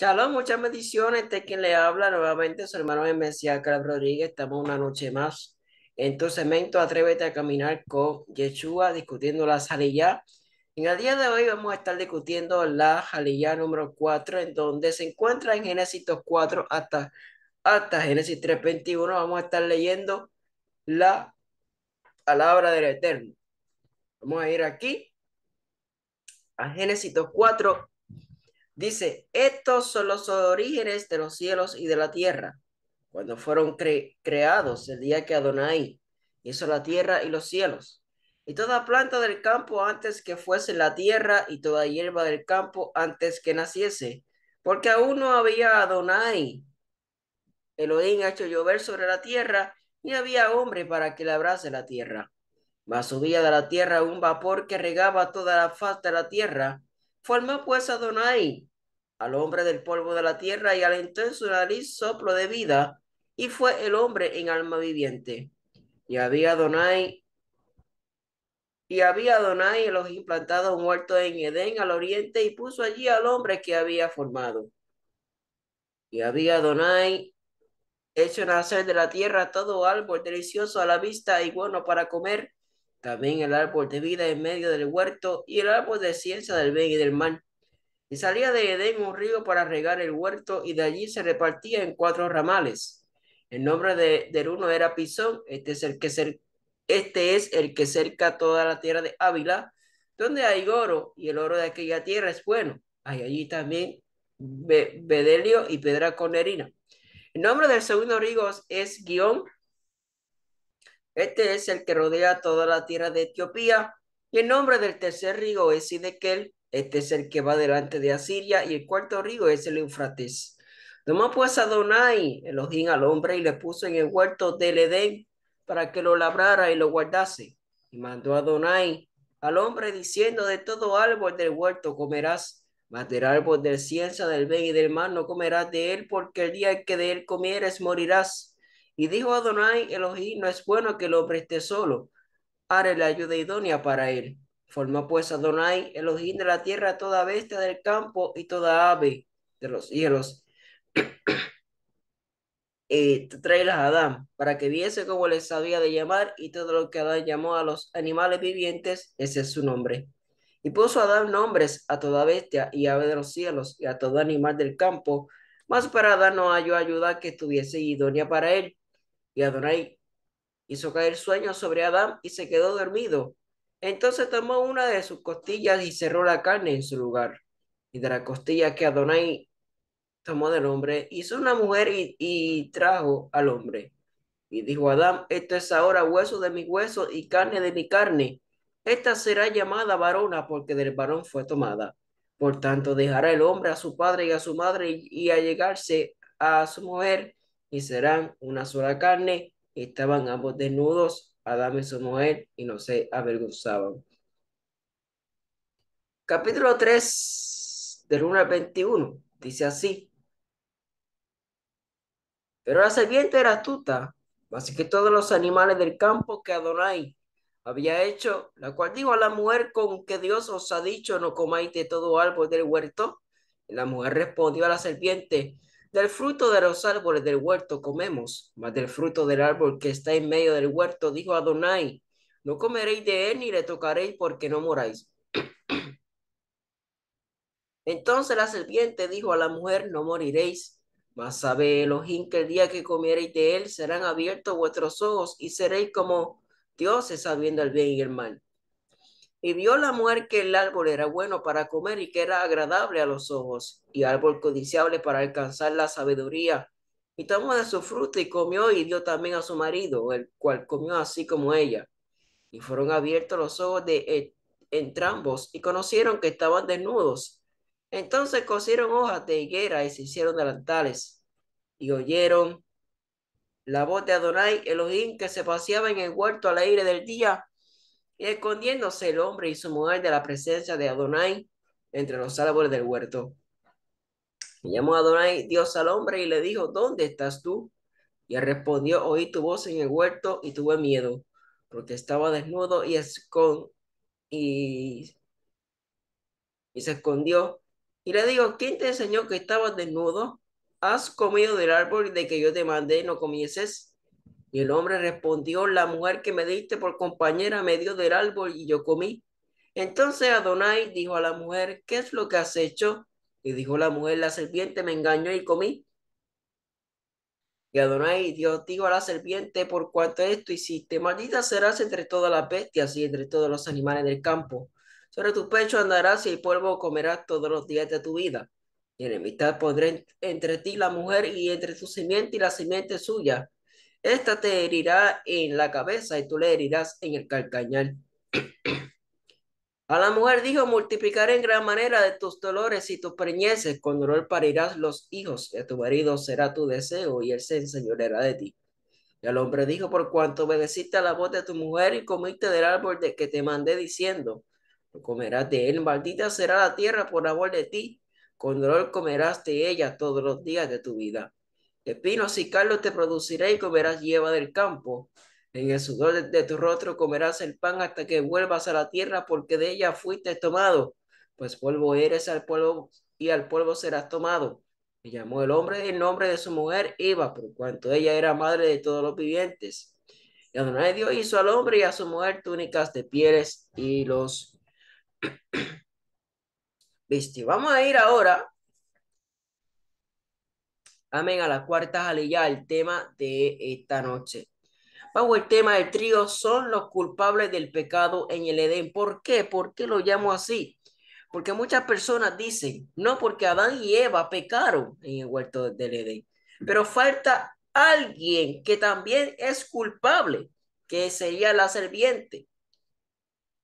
Shalom, muchas bendiciones. Este es quien le habla nuevamente, su hermano Mesías Carlos Rodríguez. Estamos una noche más en tu cemento. Atrévete a caminar con Yeshua discutiendo la salilla. En el día de hoy vamos a estar discutiendo la salilla número 4, en donde se encuentra en Génesis 4 hasta, hasta Génesis 3.21. Vamos a estar leyendo la palabra del Eterno. Vamos a ir aquí a Génesis 4 Dice, estos son los orígenes de los cielos y de la tierra, cuando fueron creados el día que Adonai hizo la tierra y los cielos, y toda planta del campo antes que fuese la tierra, y toda hierba del campo antes que naciese, porque aún no había Adonai, Elohim ha hecho llover sobre la tierra, ni había hombre para que labrase la tierra. Mas subía de la tierra un vapor que regaba toda la faz de la tierra. Formó pues Adonai al hombre del polvo de la tierra y al en su nariz soplo de vida y fue el hombre en alma viviente. Y había Adonai y había donai los implantados un huerto en Edén al oriente y puso allí al hombre que había formado. Y había Adonai hecho nacer de la tierra todo árbol delicioso a la vista y bueno para comer, también el árbol de vida en medio del huerto y el árbol de ciencia del bien y del mal y salía de Edén un río para regar el huerto y de allí se repartía en cuatro ramales. El nombre del uno era Pisón, este es el que cer, este es el que cerca toda la tierra de Ávila, donde hay oro y el oro de aquella tierra es bueno. Hay allí también bedelio y pedra conerina. El nombre del segundo río es Guión. Este es el que rodea toda la tierra de Etiopía. Y el nombre del tercer río es Sidequel, este es el que va delante de Asiria y el cuarto río es el Eufrates. Tomó pues Adonai Elohim al hombre y le puso en el huerto del Edén para que lo labrara y lo guardase. Y mandó Adonai al hombre diciendo, de todo árbol del huerto comerás, mas del árbol del ciencia, del bien y del mal no comerás de él, porque el día que de él comieres morirás. Y dijo Adonai Elohim, no es bueno que el hombre esté solo, haré la ayuda idónea para él. Formó pues Adonai ojín de la tierra toda bestia del campo y toda ave de los cielos. Eh, Trae a Adán para que viese cómo les había de llamar y todo lo que Adán llamó a los animales vivientes, ese es su nombre. Y puso Adán nombres a toda bestia y ave de los cielos y a todo animal del campo, mas para Adán no halló ayuda que estuviese idónea para él. Y Adonai hizo caer sueño sobre Adán y se quedó dormido. Entonces tomó una de sus costillas y cerró la carne en su lugar. Y de la costilla que Adonai tomó del hombre, hizo una mujer y, trajo al hombre. Y dijo Adán, esto es ahora hueso de mi hueso y carne de mi carne. Esta será llamada varona porque del varón fue tomada. Por tanto, dejará el hombre a su padre y a su madre y, a llegarse a su mujer y serán una sola carne. Estaban ambos desnudos Adán y su mujer y no se avergonzaban. Capítulo 3 del 1 al 21 dice así. Pero la serpiente era astuta, así que todos los animales del campo que Adonai había hecho, la cual dijo a la mujer con que Dios os ha dicho, no comáis de todo árbol del huerto. la mujer respondió a la serpiente, del fruto de los árboles del huerto comemos, mas del fruto del árbol que está en medio del huerto, dijo Adonai, no comeréis de él ni le tocaréis porque no moráis. Entonces la serpiente dijo a la mujer, no moriréis, mas sabe Elohim que el día que comiereis de él serán abiertos vuestros ojos y seréis como dioses sabiendo el bien y el mal. Y vio la mujer que el árbol era bueno para comer y que era agradable a los ojos, y árbol codiciable para alcanzar la sabiduría. Y tomó de su fruta y comió y dio también a su marido, el cual comió así como ella. Y fueron abiertos los ojos de e-, entrambos y conocieron que estaban desnudos. Entonces cosieron hojas de higuera y se hicieron delantales. Y oyeron la voz de Adonai Elohim que se paseaba en el huerto al aire del día y escondiéndose el hombre y su mujer de la presencia de Adonai entre los árboles del huerto. Y llamó Adonai Dios al hombre y le dijo, ¿dónde estás tú? Y él respondió, oí tu voz en el huerto y tuve miedo, porque estaba desnudo y, y se escondió. Y le dijo, ¿quién te enseñó que estabas desnudo? ¿Has comido del árbol de que yo te mandé no comieses? Y el hombre respondió, la mujer que me diste por compañera me dio del árbol y yo comí. Entonces Adonai dijo a la mujer, ¿qué es lo que has hecho? Y dijo la mujer, la serpiente me engañó y comí. Y Adonai dijo a la serpiente, por cuanto esto hiciste, maldita serás entre todas las bestias y entre todos los animales del campo. Sobre tu pecho andarás y el polvo comerás todos los días de tu vida. Y enemistad pondré entre ti la mujer y entre tu simiente y la simiente suya. Esta te herirá en la cabeza y tú le herirás en el calcañal. A la mujer dijo, multiplicaré en gran manera de tus dolores y tus preñeces, con dolor parirás los hijos, y a tu marido será tu deseo, y él se enseñoreará de ti. Y al hombre dijo, por cuanto obedeciste a la voz de tu mujer y comiste del árbol de que te mandé diciendo, comerás de él, maldita será la tierra por amor de ti, con dolor comerás de ella todos los días de tu vida. Espinos y carlos te produciré y comerás lleva del campo. En el sudor de, tu rostro comerás el pan hasta que vuelvas a la tierra, porque de ella fuiste tomado. Pues polvo eres al polvo y al polvo serás tomado. Y llamó el hombre el nombre de su mujer Eva, por cuanto ella era madre de todos los vivientes. Y Adonai Dios hizo al hombre y a su mujer túnicas de pieles y los Viste, Vamos a ir ahora Amén. A la cuarta ya el tema de esta noche. Vamos el tema del trío son los culpables del pecado en el Edén. ¿Por qué? ¿Por qué lo llamo así? Porque muchas personas dicen, no, porque Adán y Eva pecaron en el huerto del Edén. Pero falta alguien que también es culpable, que sería la serpiente.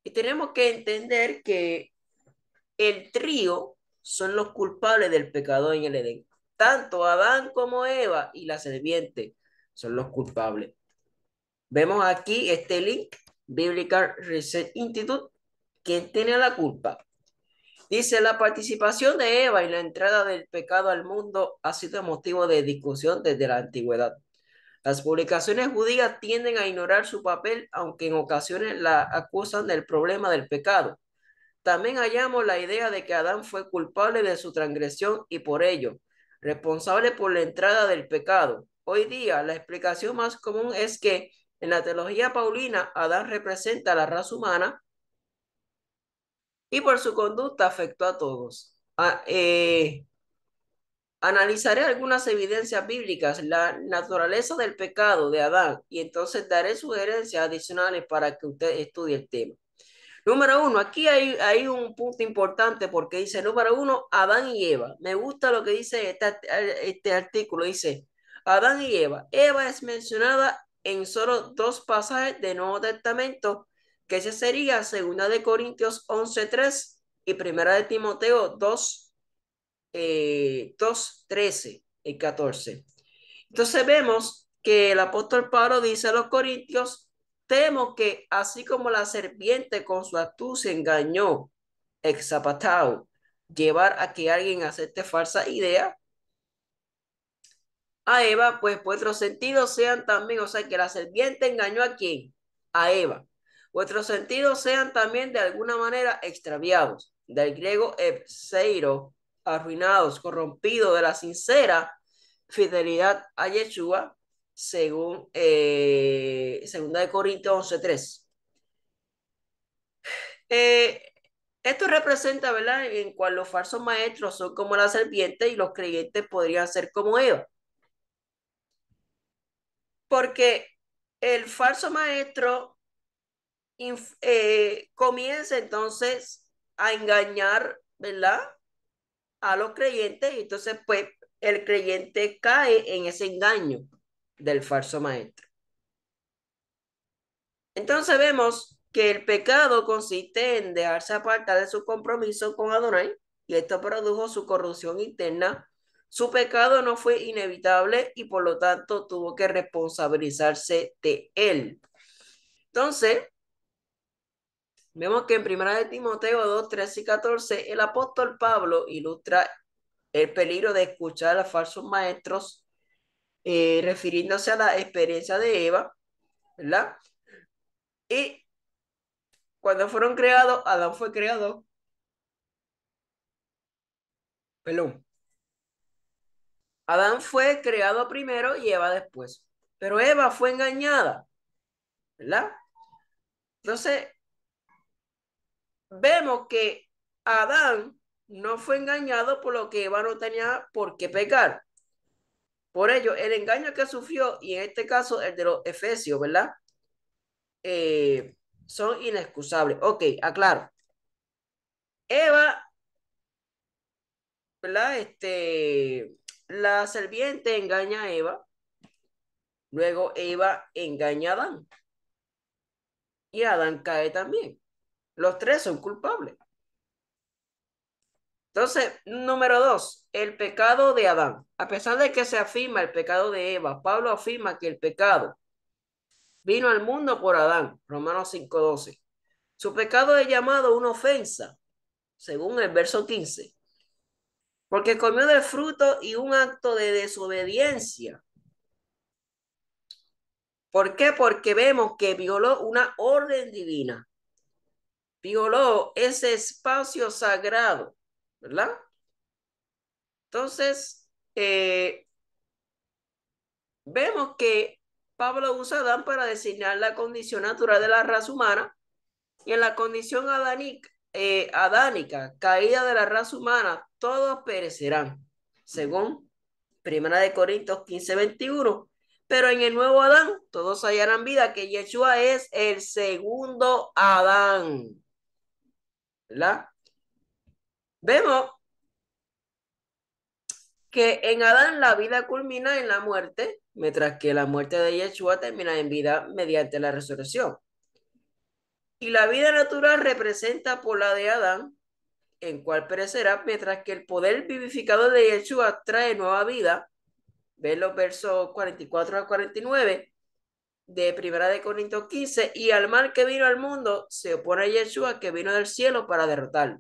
Y tenemos que entender que el trío son los culpables del pecado en el Edén. Tanto Adán como Eva y la serpiente son los culpables. Vemos aquí este link, Biblical Research Institute, quien tiene la culpa. Dice, la participación de Eva y la entrada del pecado al mundo ha sido motivo de discusión desde la antigüedad. Las publicaciones judías tienden a ignorar su papel, aunque en ocasiones la acusan del problema del pecado. También hallamos la idea de que Adán fue culpable de su transgresión y por ello responsable por la entrada del pecado. Hoy día, la explicación más común es que en la teología paulina, Adán representa a la raza humana y por su conducta afectó a todos. Ah, eh, analizaré algunas evidencias bíblicas, la naturaleza del pecado de Adán y entonces daré sugerencias adicionales para que usted estudie el tema. Número uno, aquí hay, un punto importante porque dice, número uno, Adán y Eva. Me gusta lo que dice este, artículo, dice, Adán y Eva. Eva es mencionada en solo dos pasajes del Nuevo Testamento, que ese sería segunda de Corintios 11.3 y primera de Timoteo 2, 2 13 y 14. Entonces vemos que el apóstol Pablo dice a los corintios Temo que así como la serpiente con su se engañó, zapatao, llevar a que alguien acepte falsa idea, a Eva, pues vuestros sentidos sean también, o sea, que la serpiente engañó a quién? A Eva. Vuestros sentidos sean también de alguna manera extraviados, del griego epseiro, arruinados, corrompidos de la sincera fidelidad a Yeshua, según eh, Segunda de Corintios 11.3. Eh, esto representa, ¿verdad?, en cual los falsos maestros son como la serpiente y los creyentes podrían ser como ellos. Porque el falso maestro eh, comienza entonces a engañar, ¿verdad?, a los creyentes y entonces pues el creyente cae en ese engaño del falso maestro. Entonces vemos que el pecado consiste en dejarse apartar de su compromiso con Adonai y esto produjo su corrupción interna. Su pecado no fue inevitable y por lo tanto tuvo que responsabilizarse de él. Entonces, vemos que en 1 Timoteo 2, 13 y 14, el apóstol Pablo ilustra el peligro de escuchar a falsos maestros eh, refiriéndose a la experiencia de Eva, ¿verdad? Y cuando fueron creados, Adán fue creado. ...pelón... Adán fue creado primero y Eva después. Pero Eva fue engañada, ¿verdad? Entonces, vemos que Adán no fue engañado por lo que Eva no tenía por qué pecar. Por ello, el engaño que sufrió, y en este caso el de los efesios, ¿verdad? Eh, son inexcusables. Ok, aclaro. Eva, ¿verdad? Este, la serpiente engaña a Eva. Luego Eva engaña a Adán. Y Adán cae también. Los tres son culpables. Entonces, número dos, el pecado de Adán. A pesar de que se afirma el pecado de Eva, Pablo afirma que el pecado vino al mundo por Adán, Romanos 5.12. Su pecado es llamado una ofensa, según el verso 15, porque comió del fruto y un acto de desobediencia. ¿Por qué? Porque vemos que violó una orden divina, violó ese espacio sagrado ¿verdad? Entonces, eh, vemos que Pablo usa Adán para designar la condición natural de la raza humana y en la condición eh, adánica, caída de la raza humana, todos perecerán, según Primera de Corintios 15, 21. Pero en el nuevo Adán, todos hallarán vida, que Yeshua es el segundo Adán. ¿Verdad? Vemos que en Adán la vida culmina en la muerte, mientras que la muerte de Yeshua termina en vida mediante la resurrección. Y la vida natural representa por la de Adán, en cual perecerá, mientras que el poder vivificador de Yeshua trae nueva vida. Ve los versos 44 a 49 de Primera de Corintios 15, y al mal que vino al mundo se opone a Yeshua que vino del cielo para derrotarlo.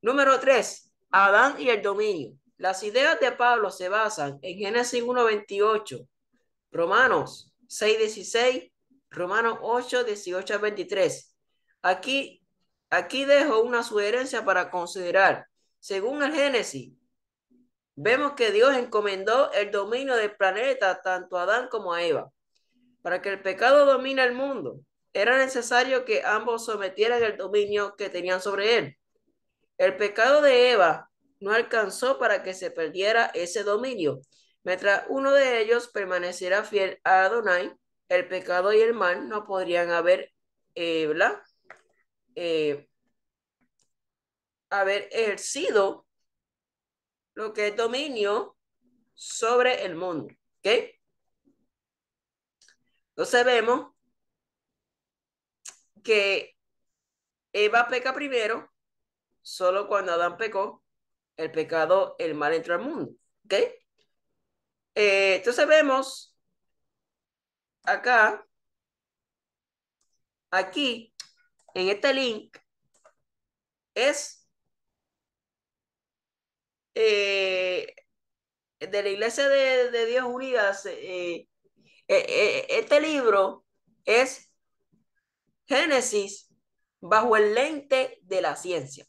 Número 3. Adán y el dominio. Las ideas de Pablo se basan en Génesis 1.28, Romanos 6.16, Romanos 8, 18 23. Aquí, aquí dejo una sugerencia para considerar. Según el Génesis, vemos que Dios encomendó el dominio del planeta tanto a Adán como a Eva, para que el pecado domine el mundo era necesario que ambos sometieran el dominio que tenían sobre él. El pecado de Eva no alcanzó para que se perdiera ese dominio. Mientras uno de ellos permaneciera fiel a Adonai, el pecado y el mal no podrían haber, eh, eh, haber ejercido lo que es dominio sobre el mundo. Entonces vemos que Eva peca primero, solo cuando Adán pecó, el pecado, el mal entró al mundo. ¿Ok? Eh, entonces vemos acá, aquí, en este link, es eh, de la Iglesia de, de Dios Unidas. Eh, este libro es Génesis bajo el lente de la ciencia.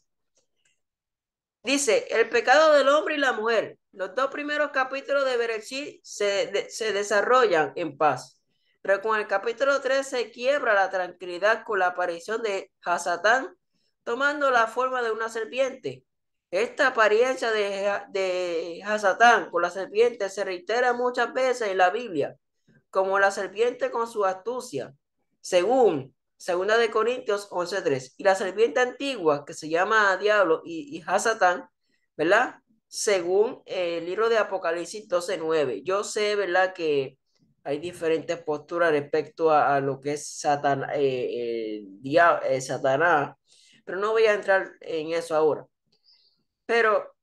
Dice, el pecado del hombre y la mujer. Los dos primeros capítulos de Bereshit se, se desarrollan en paz. Pero con el capítulo 3 se quiebra la tranquilidad con la aparición de Hasatán tomando la forma de una serpiente. Esta apariencia de, de Hasatán con la serpiente se reitera muchas veces en la Biblia, como la serpiente con su astucia, según Segunda de Corintios 11.3. Y la serpiente antigua, que se llama Diablo y, hija Satán, ¿verdad? Según el libro de Apocalipsis 12.9. Yo sé, ¿verdad? Que hay diferentes posturas respecto a, lo que es Satan, eh, eh, Satanás, pero no voy a entrar en eso ahora. Pero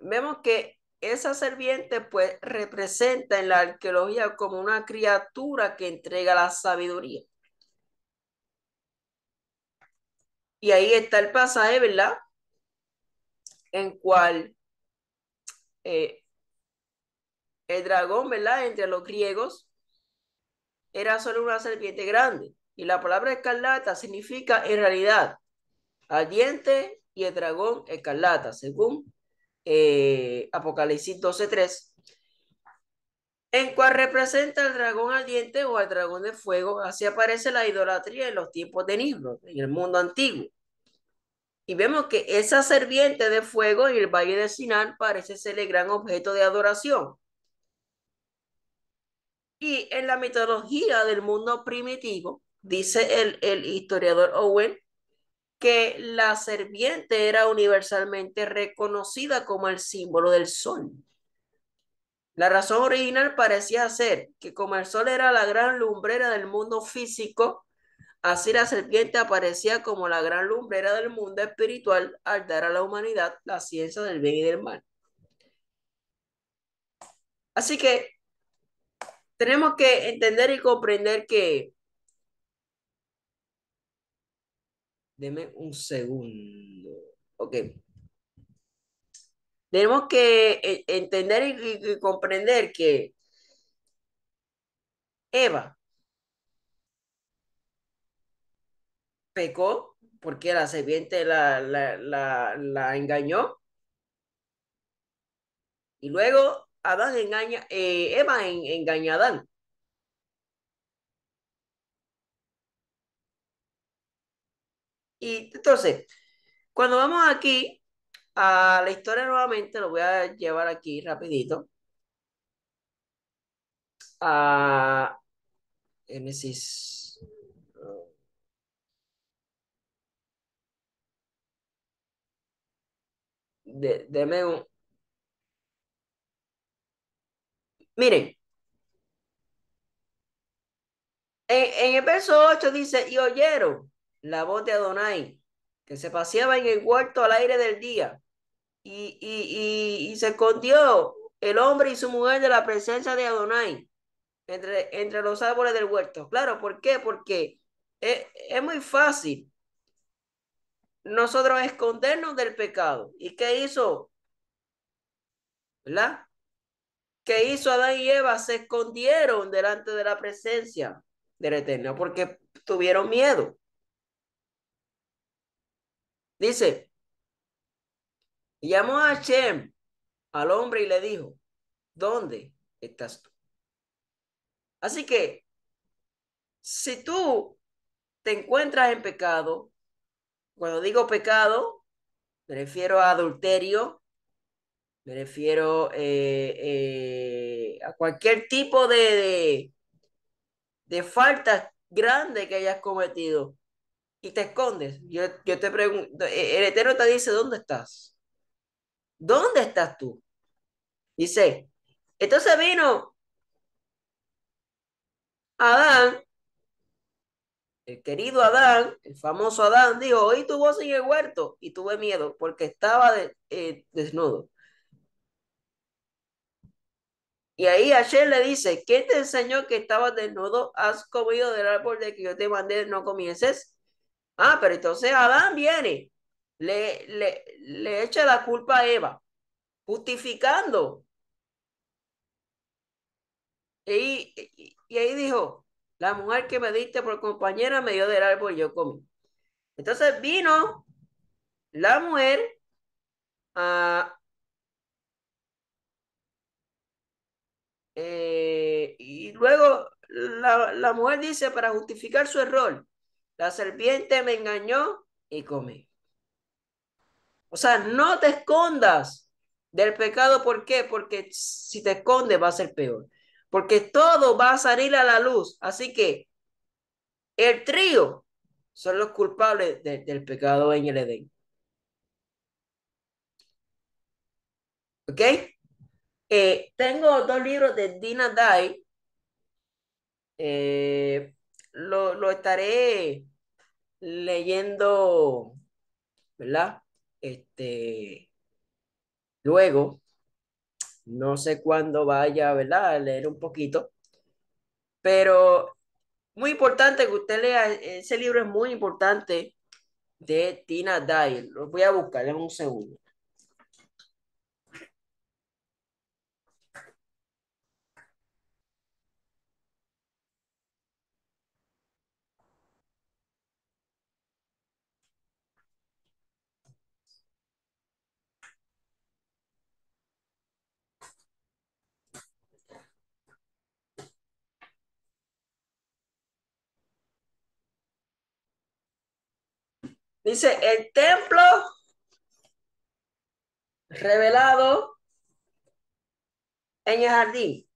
vemos que esa serpiente pues representa en la arqueología como una criatura que entrega la sabiduría. Y ahí está el pasaje, ¿verdad? En cual eh, el dragón, ¿verdad? Entre los griegos era solo una serpiente grande. Y la palabra escarlata significa en realidad al diente y el dragón escarlata, según eh, Apocalipsis 12.3 en cual representa al dragón ardiente o al dragón de fuego. Así aparece la idolatría en los tiempos de Nilo, en el mundo antiguo. Y vemos que esa serpiente de fuego en el valle de Sinán parece ser el gran objeto de adoración. Y en la mitología del mundo primitivo, dice el, el historiador Owen, que la serpiente era universalmente reconocida como el símbolo del sol. La razón original parecía ser que como el sol era la gran lumbrera del mundo físico, así la serpiente aparecía como la gran lumbrera del mundo espiritual al dar a la humanidad la ciencia del bien y del mal. Así que tenemos que entender y comprender que... Deme un segundo. Ok. Tenemos que eh, entender y, comprender que Eva pecó porque la serpiente la, la, engañó. Y luego Adán engaña, eh, Eva en, engaña a Adán. Y entonces, cuando vamos aquí, a ah, la historia nuevamente lo voy a llevar aquí rapidito. A ah, Génesis. De, deme Miren, en, en, el verso 8 dice, y oyeron la voz de Adonai, que se paseaba en el huerto al aire del día y, se escondió el hombre y su mujer de la presencia de Adonai entre, entre los árboles del huerto. Claro, ¿por qué? Porque es, es muy fácil nosotros escondernos del pecado. ¿Y qué hizo? ¿Verdad? ¿Qué hizo Adán y Eva? Se escondieron delante de la presencia del Eterno porque tuvieron miedo. Dice, llamó a Hashem al hombre y le dijo, ¿dónde estás tú? Así que, si tú te encuentras en pecado, cuando digo pecado, me refiero a adulterio, me refiero eh, eh, a cualquier tipo de, de, de faltas grandes que hayas cometido y te escondes. yo te pregunto, el Eterno te dice, ¿dónde estás? ¿Dónde estás tú? Dice, entonces vino Adán, el querido Adán, el famoso Adán, dijo, oí tu voz en el huerto y tuve miedo porque estaba eh, desnudo. Y ahí ayer le dice, ¿quién te enseñó que estabas desnudo? ¿Has comido del árbol de que yo te mandé no comiences? Ah, pero entonces Adán viene le, le, echa la culpa a Eva, justificando. Y, y ahí dijo, la mujer que me diste por compañera me dio del árbol y yo comí. Entonces vino la mujer a... Eh, y luego la, la mujer dice para justificar su error, la serpiente me engañó y comí. O sea, no te escondas del pecado. ¿Por qué? Porque si te escondes va a ser peor. Porque todo va a salir a la luz. Así que el trío son los culpables del pecado en el Edén. ¿Ok? Eh, tengo dos libros de Dina Dai. Eh, lo, lo, estaré leyendo, ¿verdad? Este, luego, no sé cuándo vaya, ¿verdad? A leer un poquito, pero muy importante que usted lea, ese libro es muy importante de Tina Dyer. Lo voy a buscar en un segundo. Dice, el templo revelado en el jardín.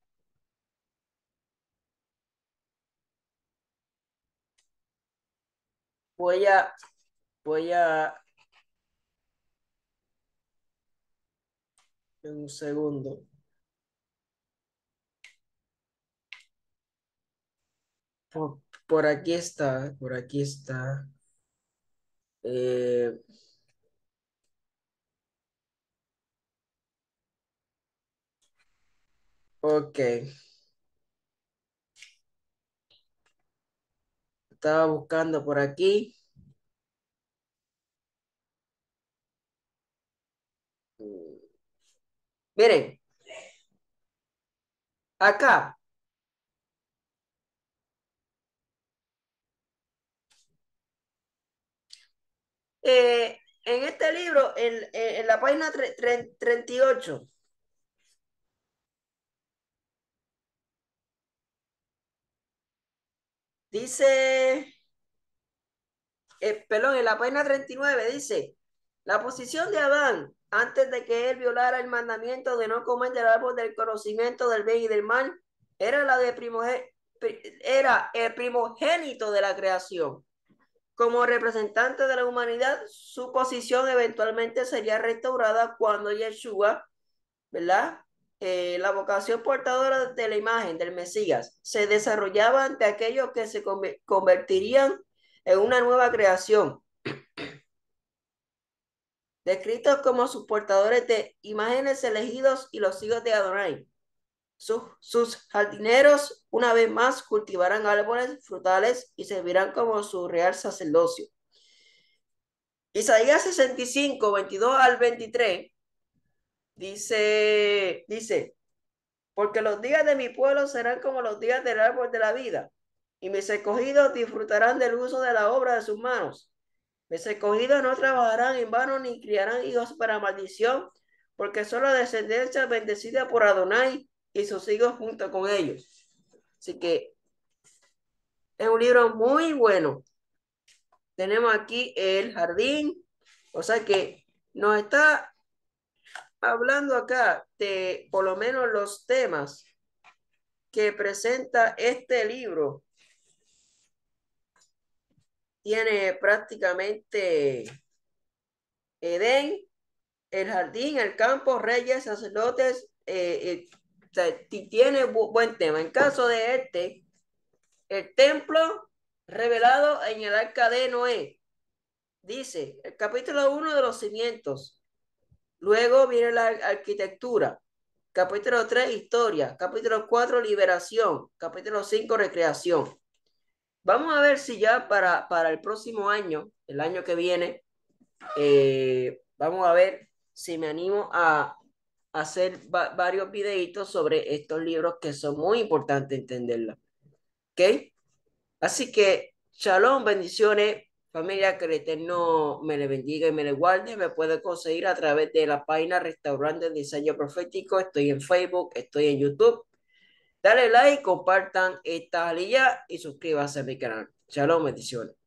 Voy a, voy a, un segundo. Por, por aquí está, por aquí está. Eh, ok. Estaba buscando por aquí. Mm. Miren, acá eh, en este libro, en, la página 38, dice, eh, perdón, en la página 39 dice, la posición de Adán antes de que él violara el mandamiento de no comer del árbol del conocimiento del bien y del mal, era la de era el primogénito de la creación. Como representante de la humanidad, su posición eventualmente sería restaurada cuando Yeshua, ¿verdad? Eh, la vocación portadora de la imagen del Mesías se desarrollaba ante aquellos que se convertirían en una nueva creación, descritos como sus portadores de imágenes elegidos y los hijos de Adonai. Sus, jardineros una vez más cultivarán árboles frutales y servirán como su real sacerdocio. Isaías 65, 22 al 23 dice, dice, porque los días de mi pueblo serán como los días del árbol de la vida, y mis escogidos disfrutarán del uso de la obra de sus manos. Mis escogidos no trabajarán en vano ni criarán hijos para maldición, porque son la descendencia bendecida por Adonai y sus hijos junto con ellos. Así que es un libro muy bueno. Tenemos aquí el jardín, o sea que nos está hablando acá de por lo menos los temas que presenta este libro. Tiene prácticamente Edén, el jardín, el campo, reyes, sacerdotes, eh, eh, tiene buen tema. En caso de este, el templo revelado en el arca de Noé, dice el capítulo 1 de los cimientos. Luego viene la arquitectura. Capítulo 3, historia. Capítulo 4, liberación. Capítulo 5, recreación. Vamos a ver si ya para, para el próximo año, el año que viene, eh, vamos a ver si me animo a, hacer varios videitos sobre estos libros que son muy importantes entenderlos. ¿Ok? Así que, shalom, bendiciones, familia, que el Eterno me le bendiga y me le guarde. Me puede conseguir a través de la página Restaurante Diseño Profético. Estoy en Facebook, estoy en YouTube. Dale like, compartan esta alilla y suscríbanse a mi canal. Shalom, bendiciones.